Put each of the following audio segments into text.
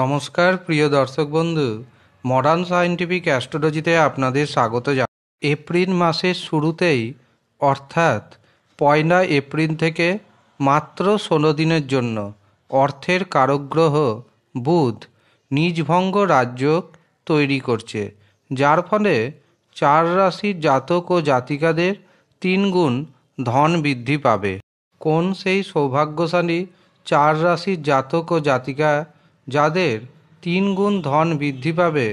নমস্কার প্রিয় দর্শক বন্ধু মডার্ন সায়েন্টিফিক অ্যাস্ট্রোলজিতে আপনাদের স্বাগত জানাই এপ্রিল মাসের শুরুতেই অর্থাৎ পয়লা এপ্রিল থেকে মাত্র ষোলো দিনের জন্য অর্থের কারকগ্রহ বুধ নিজভঙ্গ রাজ্য তৈরি করছে যার ফলে চার রাশির জাতক ও জাতিকাদের তিন গুণ ধন বৃদ্ধি পাবে কোন সেই সৌভাগ্যশালী চার রাশির জাতক ও জাতিকা যাদের তিন গুণ ধন বৃদ্ধি পাবে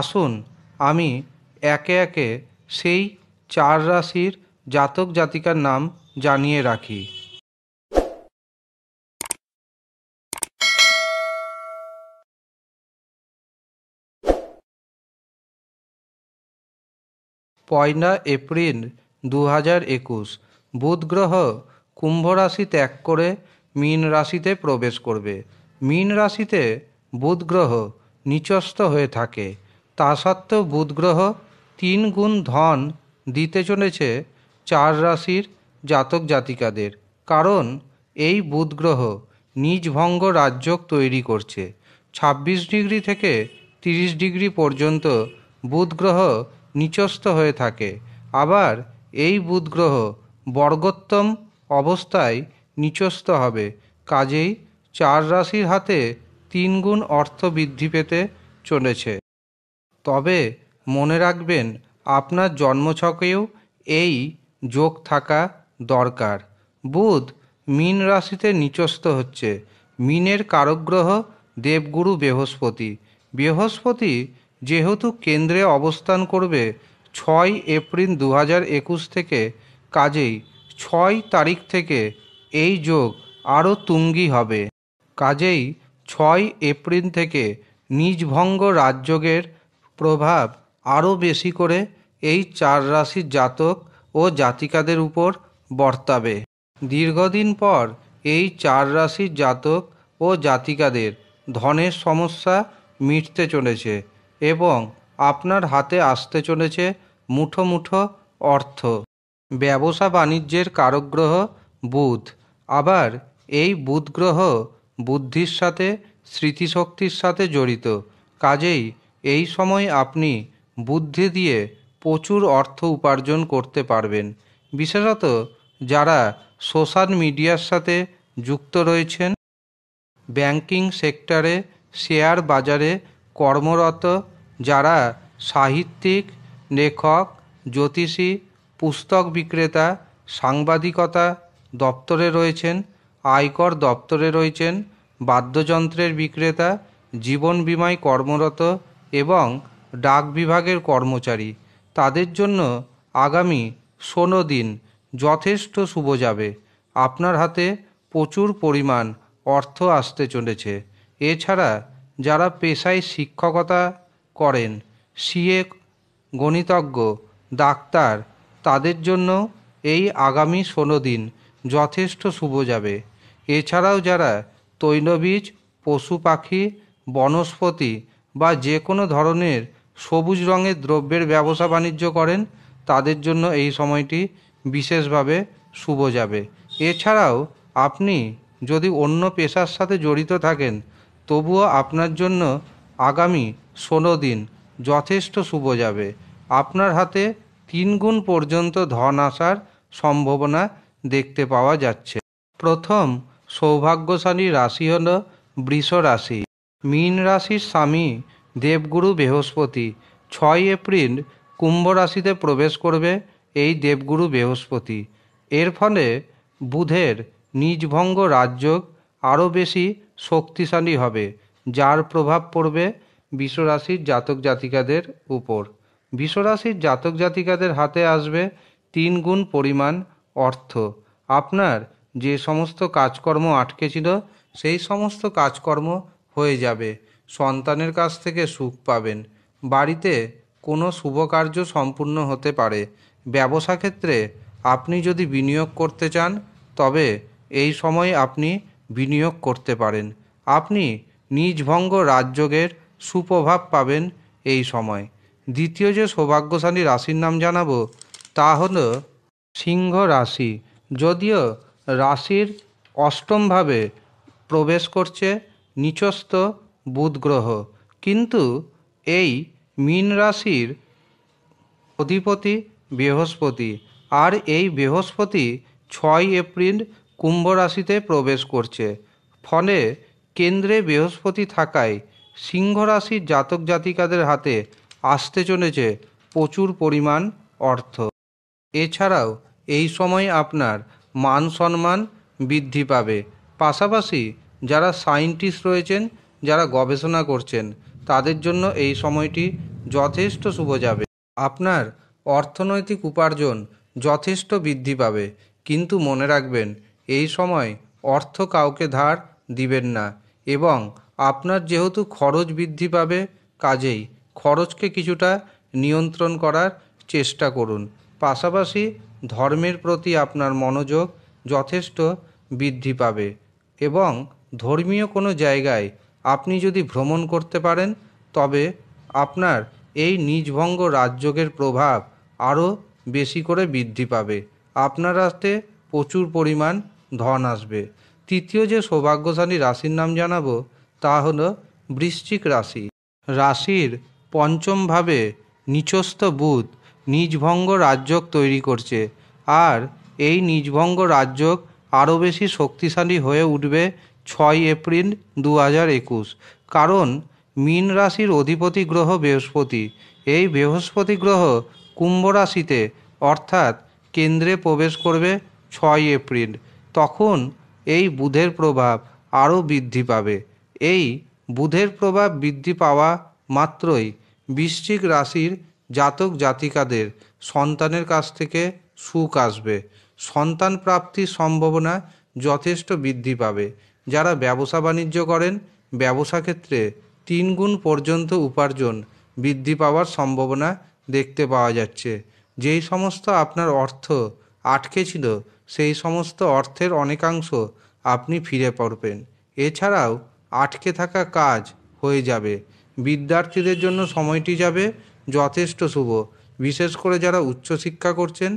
আসুন আমি একে একে সেই চার রাশির জাতক জাতিকার নাম জানিয়ে রাখি পয়লা এপ্রিল দু হাজার একুশ বুধ গ্রহ কুম্ভ রাশি ত্যাগ করে মীন রাশিতে প্রবেশ করবে মীন রাশিতে বুধ গ্রহ নিচস্থ হয়ে থাকে তা সত্ত্বেও বুধ গ্রহ তিন গুণ ধন দিতে চলেছে চার রাশির জাতক জাতিকাদের কারণ এই বুধ গ্রহ নিজভঙ্গ রাজ্যক তৈরি করছে ২৬ ডিগ্রি থেকে ৩০ ডিগ্রি পর্যন্ত বুধ গ্রহ নিচস্থ হয়ে থাকে আবার এই বুধ গ্রহ বর্গোত্তম অবস্থায় নিচস্থ হবে কাজেই চার রাশির হাতে তিন গুণ অর্থ বৃদ্ধি পেতে চলেছে তবে মনে রাখবেন আপনার জন্মছকেও এই যোগ থাকা দরকার বুধ মিন রাশিতে নিচস্থ হচ্ছে মিনের কারগ্রহ দেবগুরু বৃহস্পতি বৃহস্পতি যেহেতু কেন্দ্রে অবস্থান করবে ছয় এপ্রিল দু হাজার একুশ থেকে কাজেই ছয় তারিখ থেকে এই যোগ আরও তুঙ্গি হবে কাজেই ছয় এপ্রিল থেকে নিজভঙ্গ রাজযোগের প্রভাব আরও বেশি করে এই চার রাশির জাতক ও জাতিকাদের উপর বর্তাবে দীর্ঘদিন পর এই চার রাশির জাতক ও জাতিকাদের ধনের সমস্যা মিটতে চলেছে এবং আপনার হাতে আসতে চলেছে মুঠো মুঠো অর্থ ব্যবসা বাণিজ্যের কারগ্রহ বুধ আবার এই বুধগ্রহ গ্রহ বুদ্ধির সাথে স্মৃতিশক্তির সাথে জড়িত কাজেই এই সময় আপনি বুদ্ধি দিয়ে প্রচুর অর্থ উপার্জন করতে পারবেন বিশেষত যারা সোশ্যাল মিডিয়ার সাথে যুক্ত রয়েছেন ব্যাংকিং সেক্টরে শেয়ার বাজারে কর্মরত যারা সাহিত্যিক লেখক জ্যোতিষী পুস্তক বিক্রেতা সাংবাদিকতা দপ্তরে রয়েছেন আয়কর দপ্তরে রয়েছেন বাদ্যযন্ত্রের বিক্রেতা জীবন বিমায় কর্মরত এবং ডাক বিভাগের কর্মচারী তাদের জন্য আগামী ষোলো দিন যথেষ্ট শুভ যাবে আপনার হাতে প্রচুর পরিমাণ অর্থ আসতে চলেছে এছাড়া যারা পেশায় শিক্ষকতা করেন সিএ গণিতজ্ঞ ডাক্তার তাদের জন্য এই আগামী ষোলো দিন যথেষ্ট শুভ যাবে এছাড়াও যারা তৈলবীজ পশু পাখি বনস্পতি বা যে কোনো ধরনের সবুজ রঙের দ্রব্যের ব্যবসা বাণিজ্য করেন তাদের জন্য এই সময়টি বিশেষভাবে শুভ যাবে এছাড়াও আপনি যদি অন্য পেশার সাথে জড়িত থাকেন তবুও আপনার জন্য আগামী ষোলো দিন যথেষ্ট শুভ যাবে আপনার হাতে তিন গুণ পর্যন্ত ধন আসার সম্ভাবনা দেখতে পাওয়া যাচ্ছে প্রথম সৌভাগ্যশালী রাশি হল বৃষ রাশি মীন রাশির স্বামী দেবগুরু বৃহস্পতি ছয় এপ্রিল কুম্ভ রাশিতে প্রবেশ করবে এই দেবগুরু বৃহস্পতি এর ফলে বুধের নিজভঙ্গ রাজযোগ আরও বেশি শক্তিশালী হবে যার প্রভাব পড়বে বিশ্বরাশির জাতক জাতিকাদের উপর বিশ্বরাশির জাতক জাতিকাদের হাতে আসবে তিন গুণ পরিমাণ অর্থ আপনার যে সমস্ত কাজকর্ম আটকে ছিল সেই সমস্ত কাজকর্ম হয়ে যাবে সন্তানের কাছ থেকে সুখ পাবেন বাড়িতে কোনো শুভকার্য সম্পূর্ণ হতে পারে ব্যবসা ক্ষেত্রে আপনি যদি বিনিয়োগ করতে চান তবে এই সময় আপনি বিনিয়োগ করতে পারেন আপনি নিজভঙ্গ রাজযোগের সুপ্রভাব পাবেন এই সময় দ্বিতীয় যে সৌভাগ্যশালী রাশির নাম জানাবো তা হল সিংহ রাশি যদিও রাশির অষ্টমভাবে প্রবেশ করছে নিচস্থ বুধগ্রহ কিন্তু এই মীন রাশির অধিপতি বৃহস্পতি আর এই বৃহস্পতি ছয় এপ্রিল কুম্ভ রাশিতে প্রবেশ করছে ফলে কেন্দ্রে বৃহস্পতি থাকায় সিংহ রাশির জাতক জাতিকাদের হাতে আসতে চলেছে প্রচুর পরিমাণ অর্থ এছাড়াও এই সময় আপনার মান সম্মান বৃদ্ধি পাবে পাশাপাশি যারা সায়েন্টিস্ট রয়েছেন যারা গবেষণা করছেন তাদের জন্য এই সময়টি যথেষ্ট শুভ যাবে আপনার অর্থনৈতিক উপার্জন যথেষ্ট বৃদ্ধি পাবে কিন্তু মনে রাখবেন এই সময় অর্থ কাউকে ধার দিবেন না এবং আপনার যেহেতু খরচ বৃদ্ধি পাবে কাজেই খরচকে কিছুটা নিয়ন্ত্রণ করার চেষ্টা করুন পাশাপাশি ধর্মের প্রতি আপনার মনোযোগ যথেষ্ট বৃদ্ধি পাবে এবং ধর্মীয় কোনো জায়গায় আপনি যদি ভ্রমণ করতে পারেন তবে আপনার এই নিজভঙ্গ রাজযোগের প্রভাব আরও বেশি করে বৃদ্ধি পাবে আপনার রাস্তে প্রচুর পরিমাণ ধন আসবে তৃতীয় যে সৌভাগ্যশালী রাশির নাম জানাবো তা হল বৃশ্চিক রাশি রাশির পঞ্চমভাবে নিচস্থ বুধ নিজভঙ্গ রাজ্যক তৈরি করছে আর এই নিজভঙ্গ রাজ্যক আরও বেশি শক্তিশালী হয়ে উঠবে ছয় এপ্রিল দু হাজার একুশ কারণ মীন রাশির অধিপতি গ্রহ বৃহস্পতি এই বৃহস্পতি গ্রহ কুম্ভ রাশিতে অর্থাৎ কেন্দ্রে প্রবেশ করবে ছয় এপ্রিল তখন এই বুধের প্রভাব আরও বৃদ্ধি পাবে এই বুধের প্রভাব বৃদ্ধি পাওয়া মাত্রই বৃশ্চিক রাশির জাতক জাতিকাদের সন্তানের কাছ থেকে সুখ আসবে সন্তান প্রাপ্তির সম্ভাবনা যথেষ্ট বৃদ্ধি পাবে যারা ব্যবসা বাণিজ্য করেন ব্যবসা ক্ষেত্রে তিন গুণ পর্যন্ত উপার্জন বৃদ্ধি পাওয়ার সম্ভাবনা দেখতে পাওয়া যাচ্ছে যেই সমস্ত আপনার অর্থ আটকে ছিল সেই সমস্ত অর্থের অনেকাংশ আপনি ফিরে পড়বেন এছাড়াও আটকে থাকা কাজ হয়ে যাবে বিদ্যার্থীদের জন্য সময়টি যাবে যথেষ্ট শুভ বিশেষ করে যারা উচ্চশিক্ষা করছেন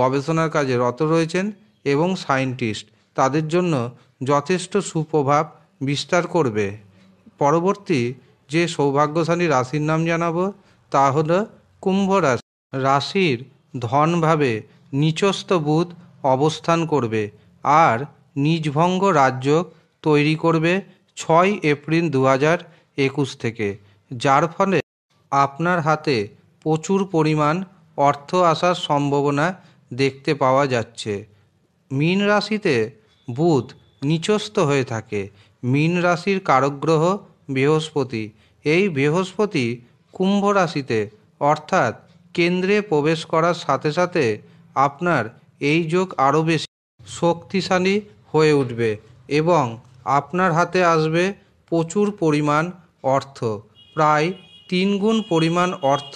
গবেষণার কাজে রত রয়েছেন এবং সায়েন্টিস্ট তাদের জন্য যথেষ্ট সুপ্রভাব বিস্তার করবে পরবর্তী যে সৌভাগ্যশালী রাশির নাম জানাবো তা হল কুম্ভ রাশি রাশির ধনভাবে নিচস্থ বুধ অবস্থান করবে আর নিজভঙ্গ রাজ্য তৈরি করবে ছয় এপ্রিল দু হাজার একুশ থেকে যার ফলে আপনার হাতে প্রচুর পরিমাণ অর্থ আসার সম্ভাবনা দেখতে পাওয়া যাচ্ছে মীন রাশিতে বুধ নিচস্থ হয়ে থাকে মীন রাশির কারকগ্রহ বৃহস্পতি এই বৃহস্পতি কুম্ভ রাশিতে অর্থাৎ কেন্দ্রে প্রবেশ করার সাথে সাথে আপনার এই যোগ আরও বেশি শক্তিশালী হয়ে উঠবে এবং আপনার হাতে আসবে প্রচুর পরিমাণ অর্থ প্রায় তিনগুণ পরিমাণ অর্থ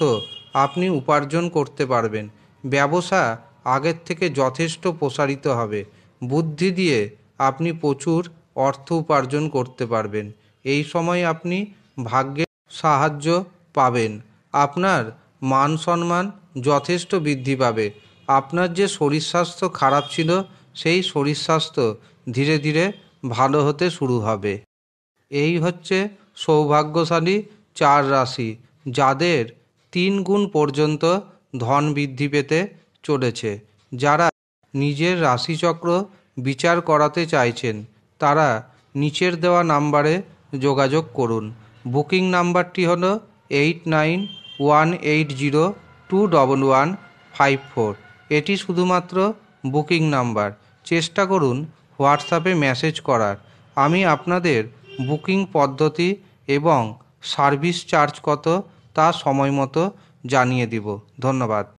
আপনি উপার্জন করতে পারবেন ব্যবসা আগের থেকে যথেষ্ট প্রসারিত হবে বুদ্ধি দিয়ে আপনি প্রচুর অর্থ উপার্জন করতে পারবেন এই সময় আপনি ভাগ্যের সাহায্য পাবেন আপনার মান সম্মান যথেষ্ট বৃদ্ধি পাবে আপনার যে শরীর স্বাস্থ্য খারাপ ছিল সেই শরীর স্বাস্থ্য ধীরে ধীরে ভালো হতে শুরু হবে এই হচ্ছে সৌভাগ্যশালী চার রাশি যাদের তিন গুণ পর্যন্ত ধন বৃদ্ধি পেতে চলেছে যারা নিজের রাশিচক্র বিচার করাতে চাইছেন তারা নিচের দেওয়া নাম্বারে যোগাযোগ করুন বুকিং নাম্বারটি হল eight nine one eight zero two double one five four এটি শুধুমাত্র বুকিং নাম্বার চেষ্টা করুন হোয়াটসঅ্যাপে মেসেজ করার আমি আপনাদের বুকিং পদ্ধতি এবং সার্ভিস চার্জ কত তা সময় মতো জানিয়ে দেবো ধন্যবাদ